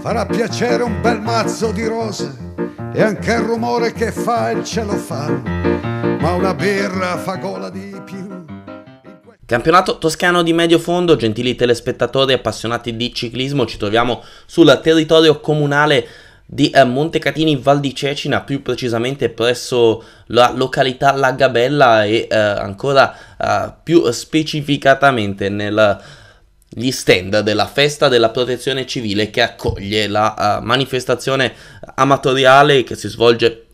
Farà piacere un bel mazzo di rose e anche il rumore che fa il cielo fa, ma una birra fa gola di più. Campionato toscano di medio fondo, gentili telespettatori e appassionati di ciclismo, ci troviamo sul territorio comunale di eh, Montecatini Val di Cecina, più precisamente presso la località Lagabella e eh, ancora eh, più specificatamente negli stand della festa della protezione civile che accoglie la uh, manifestazione amatoriale che si svolge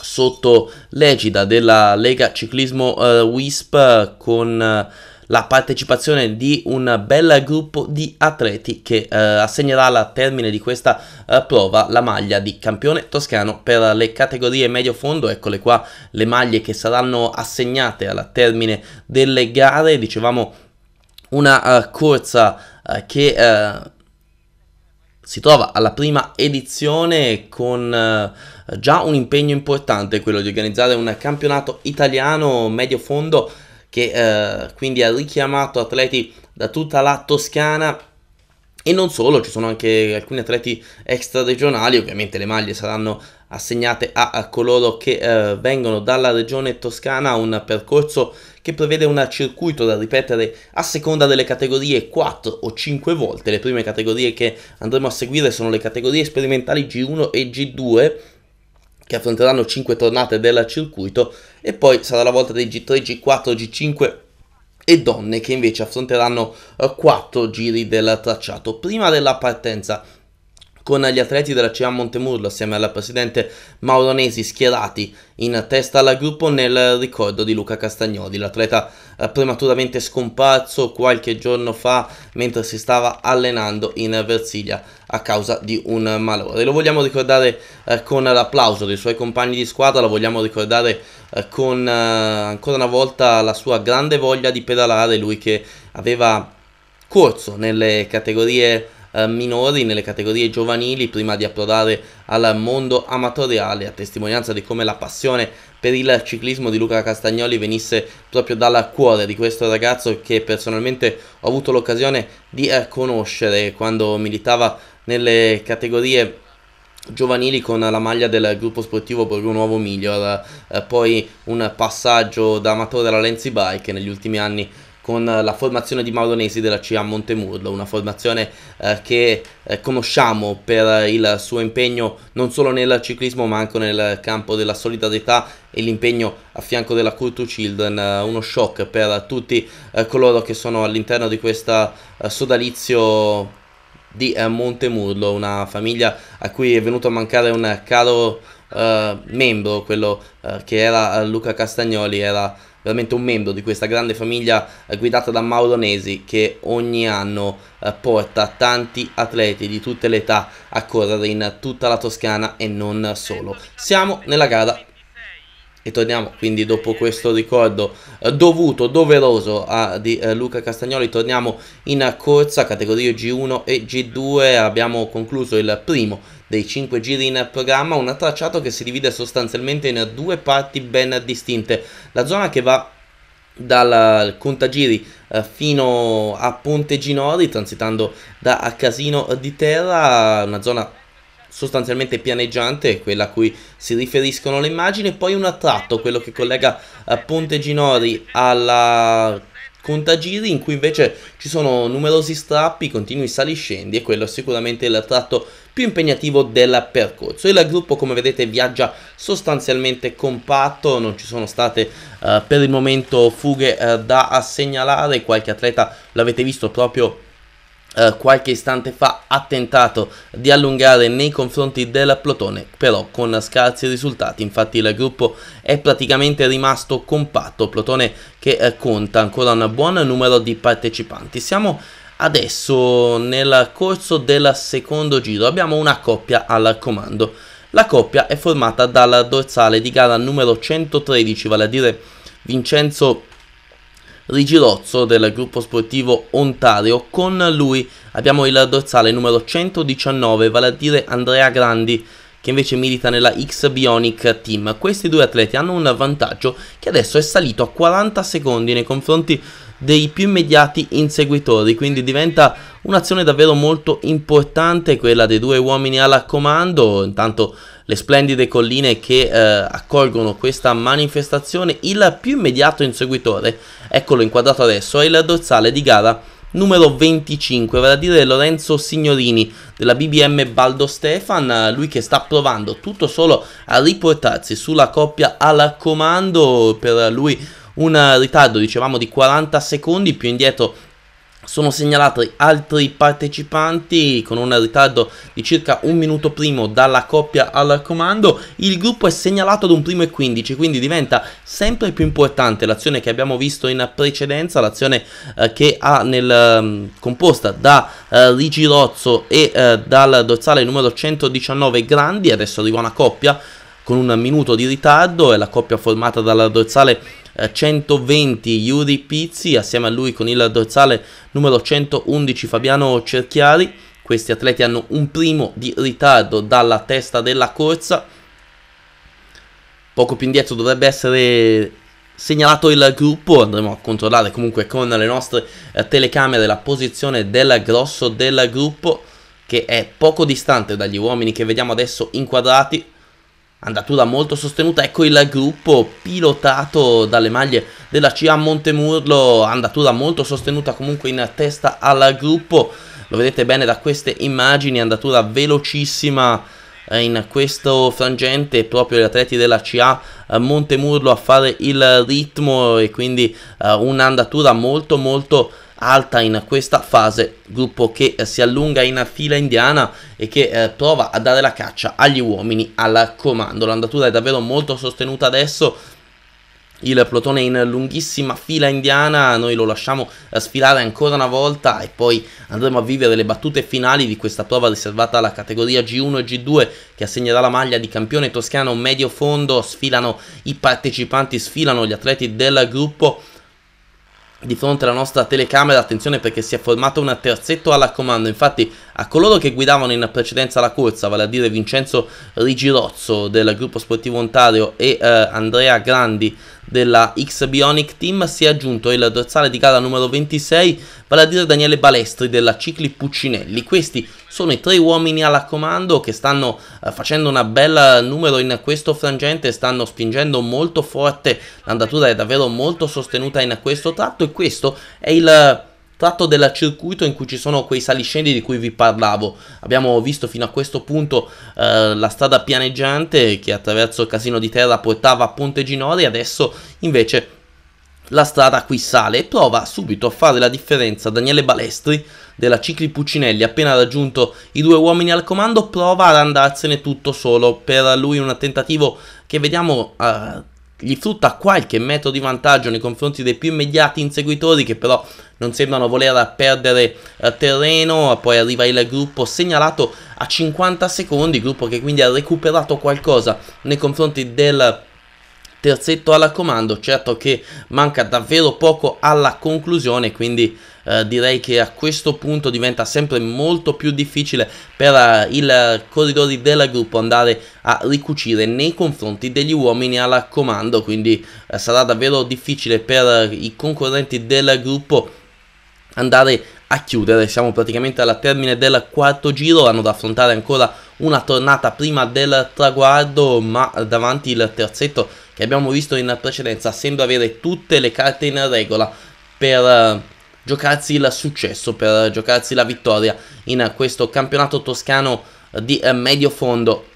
sotto l'egida della Lega Ciclismo uh, eh, WISP con uh, la partecipazione di un bel gruppo di atleti che eh, assegnerà al termine di questa eh, prova la maglia di campione toscano per le categorie medio fondo, eccole qua le maglie che saranno assegnate al termine delle gare, dicevamo una uh, corsa uh, che uh, si trova alla prima edizione con già un impegno importante, quello di organizzare un campionato italiano medio fondo che eh, quindi ha richiamato atleti da tutta la Toscana e non solo, ci sono anche alcuni atleti extra-regionali, ovviamente le maglie saranno assegnate a, a coloro che eh, vengono dalla regione toscana, un percorso che prevede un circuito da ripetere a seconda delle categorie 4 o 5 volte. Le prime categorie che andremo a seguire sono le categorie sperimentali G1 e G2 che affronteranno 5 tornate del circuito e poi sarà la volta dei G3, G4, G5 e donne che invece affronteranno 4 eh, giri del tracciato. Prima della partenza con gli atleti della CA Montemurlo assieme alla presidente Mauronesi schierati in testa alla gruppo nel ricordo di Luca Castagnoli, l'atleta eh, prematuramente scomparso qualche giorno fa mentre si stava allenando in Versilia a causa di un malore. Lo vogliamo ricordare eh, con l'applauso dei suoi compagni di squadra, lo vogliamo ricordare eh, con ancora una volta la sua grande voglia di pedalare, lui che aveva corso nelle categorie eh, minori nelle categorie giovanili prima di approdare al mondo amatoriale, a testimonianza di come la passione per il ciclismo di Luca Castagnoli venisse proprio dal cuore di questo ragazzo che personalmente ho avuto l'occasione di eh, conoscere quando militava nelle categorie giovanili con la maglia del gruppo sportivo Borgo Nuovo Miglior, eh, poi un passaggio da amatore alla Lenzi Bike negli ultimi anni con eh, la formazione di Mauronesi della CA Montemurlo, una formazione eh, che eh, conosciamo per il suo impegno non solo nel ciclismo ma anche nel campo della solidarietà e l'impegno a fianco della Call to Children, eh, uno shock per tutti eh, coloro che sono all'interno di questo eh, sodalizio di Montemurlo, una famiglia a cui è venuto a mancare un caro membro, quello che era Luca Castagnoli, era veramente un membro di questa grande famiglia eh, guidata da Mauro Nesi che ogni anno eh, porta tanti atleti di tutte le età a correre in tutta la Toscana e non solo. Siamo nella gara e torniamo quindi dopo questo ricordo eh, dovuto, doveroso a, di Luca Castagnoli, torniamo in corsa categorie G1 e G2, abbiamo concluso il primo dei 5 giri in programma, un tracciato che si divide sostanzialmente in due parti ben distinte. La zona che va dal contagiri eh, fino a Ponte Ginori, transitando da Casino di Terra, una zona sostanzialmente pianeggiante, quella a cui si riferiscono le immagini, poi un tratto, quello che collega eh, Ponte Ginori alla contagiri in cui invece ci sono numerosi strappi, continui saliscendi e quello è sicuramente il tratto più impegnativo del percorso. Il gruppo come vedete viaggia sostanzialmente compatto, non ci sono state eh, per il momento fughe eh, da segnalare, qualche atleta l'avete visto proprio eh, qualche istante fa ha tentato di allungare nei confronti del plotone, però con scarsi risultati. Infatti il gruppo è praticamente rimasto compatto, plotone che eh, conta ancora un buon numero di partecipanti. Siamo adesso nel corso del secondo giro, abbiamo una coppia al comando. La coppia è formata dal dorsale di gara numero 113, vale a dire Vincenzo Rigirozzo del gruppo sportivo Ontario. Con lui abbiamo il dorsale numero 119, vale a dire Andrea Grandi che invece milita nella X Bionic Team. Questi due atleti hanno un vantaggio che adesso è salito a 40 secondi nei confronti dei più immediati inseguitori, quindi diventa un'azione davvero molto importante quella dei due uomini alla comando, intanto le splendide colline che eh, accolgono questa manifestazione, il più immediato inseguitore, eccolo inquadrato adesso, è il dorsale di gara numero 25, vale a dire Lorenzo Signorini della BBM Baldo Stefan, lui che sta provando tutto solo a riportarsi sulla coppia al comando, per lui un ritardo dicevamo di 40 secondi, più indietro sono segnalati altri partecipanti con un ritardo di circa un minuto primo dalla coppia al comando. Il gruppo è segnalato ad un primo e 15, quindi diventa sempre più importante l'azione che abbiamo visto in precedenza, l'azione eh, che ha nel, mm, composta da eh, Rigirozzo e eh, dal dorsale numero 119 Grandi, adesso arriva una coppia con un minuto di ritardo, è la coppia formata dalla dorsale 120 eh, Yuri Pizzi, assieme a lui con il dorsale numero 111 Fabiano Cerchiari. Questi atleti hanno un primo di ritardo dalla testa della corsa. Poco più indietro dovrebbe essere segnalato il gruppo, andremo a controllare comunque con le nostre eh, telecamere la posizione del grosso del gruppo che è poco distante dagli uomini che vediamo adesso inquadrati andatura molto sostenuta, ecco il gruppo pilotato dalle maglie della CA Montemurlo, andatura molto sostenuta comunque in testa al gruppo, lo vedete bene da queste immagini, andatura velocissima eh, in questo frangente proprio gli atleti della CA eh, Montemurlo a fare il ritmo e quindi uh, eh, un'andatura molto molto alta in questa fase, gruppo che eh, si allunga in fila indiana e che eh, prova a dare la caccia agli uomini al comando. L'andatura è davvero molto sostenuta adesso, il plotone in lunghissima fila indiana, noi lo lasciamo eh, sfilare ancora una volta e poi andremo a vivere le battute finali di questa prova riservata alla categoria G1 e G2 che assegnerà la maglia di campione toscano medio fondo, sfilano i partecipanti, sfilano gli atleti del gruppo di fronte alla nostra telecamera, attenzione perché si è formato un terzetto alla comando, infatti a coloro che guidavano in precedenza la corsa, vale a dire Vincenzo Rigirozzo del gruppo sportivo Ontario e eh, Andrea Grandi della X Bionic Team si è aggiunto il dorsale di gara numero 26, vale a dire Daniele Balestri della Cicli Puccinelli. Questi sono i tre uomini alla comando che stanno eh, facendo una bella numero in questo frangente, stanno spingendo molto forte, l'andatura è davvero molto sostenuta in questo tratto e questo è il tratto del circuito in cui ci sono quei saliscendi di cui vi parlavo. Abbiamo visto fino a questo punto eh, la strada pianeggiante che attraverso il casino di terra portava a Ponte Ginori, adesso invece la strada qui sale e prova subito a fare la differenza Daniele Balestri della Cicli Puccinelli appena raggiunto i due uomini al comando prova ad andarsene tutto solo per lui un tentativo che vediamo eh, gli frutta qualche metro di vantaggio nei confronti dei più immediati inseguitori che però non sembrano voler perdere eh, terreno, poi arriva il gruppo segnalato a 50 secondi, gruppo che quindi ha recuperato qualcosa nei confronti del terzetto alla comando, certo che manca davvero poco alla conclusione, quindi eh, direi che a questo punto diventa sempre molto più difficile per uh, il corridori del gruppo andare a ricucire nei confronti degli uomini alla comando, quindi eh, sarà davvero difficile per uh, i concorrenti del gruppo andare a chiudere, siamo praticamente alla termine del quarto giro, hanno da affrontare ancora una tornata prima del traguardo, ma davanti il terzetto che abbiamo visto in precedenza, sembra avere tutte le carte in regola per eh, giocarsi il successo, per giocarsi la vittoria in questo campionato toscano di eh, medio fondo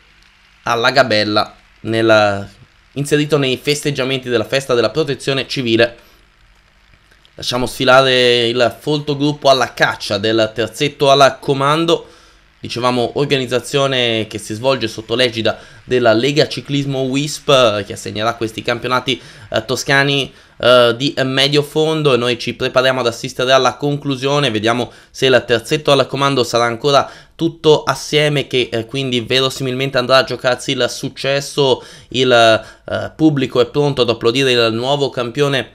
alla Gabella, nella, eh, inserito nei festeggiamenti della festa della protezione civile. Lasciamo sfilare il folto gruppo alla caccia del terzetto alla comando dicevamo organizzazione che si svolge sotto l'egida della Lega Ciclismo WISP eh, che assegnerà questi campionati eh, toscani eh, di medio fondo e noi ci prepariamo ad assistere alla conclusione, vediamo se il terzetto al comando sarà ancora tutto assieme che eh, quindi verosimilmente andrà a giocarsi il successo, il eh, pubblico è pronto ad applaudire il nuovo campione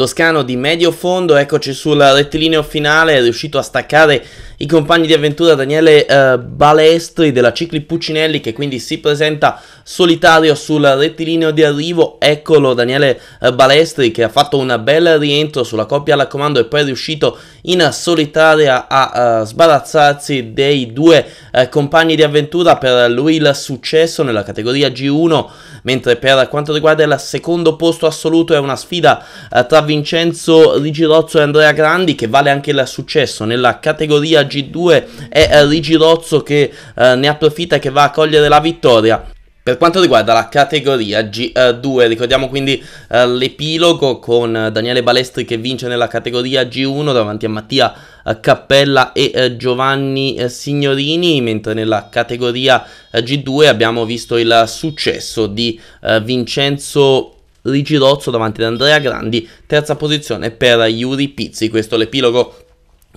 Toscano di medio fondo, eccoci sul rettilineo finale, è riuscito a staccare i compagni di avventura Daniele eh, Balestri della Cicli Puccinelli che quindi si presenta solitario sul rettilineo di arrivo, eccolo Daniele eh, Balestri che ha fatto un bel rientro sulla coppia alla comando e poi è riuscito in solitaria a uh, sbarazzarsi dei due uh, compagni di avventura, per lui il successo nella categoria G1, mentre per quanto riguarda il secondo posto assoluto è una sfida uh, tra Vincenzo Rigirozzo e Andrea Grandi che vale anche il successo nella categoria G2 è Rigirozzo che ne approfitta e che va a cogliere la vittoria. Per quanto riguarda la categoria G2, ricordiamo quindi uh, l'epilogo con Daniele Balestri che vince nella categoria G1 davanti a Mattia eh, Cappella e eh, Giovanni Signorini, mentre nella categoria G2 abbiamo visto il successo di Vincenzo Rigirozzo davanti ad Andrea Grandi, terza posizione per Yuri Pizzi, questo è l'epilogo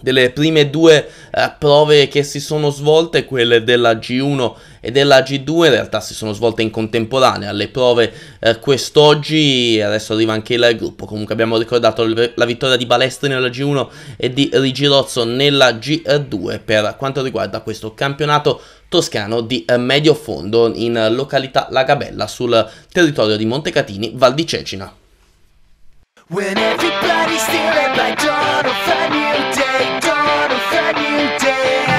delle prime due eh, prove che si sono svolte, quelle della G1 e della G2, in realtà si sono svolte in contemporanea. Le prove eh, quest'oggi, adesso arriva anche il gruppo. Comunque abbiamo ricordato la vittoria di Balestri nella G1 e di Rigirozzo nella G2 per quanto riguarda questo campionato toscano di eh, medio fondo in località La Gabella sul territorio di Montecatini, Val di Cecina. When dawn a brand new day.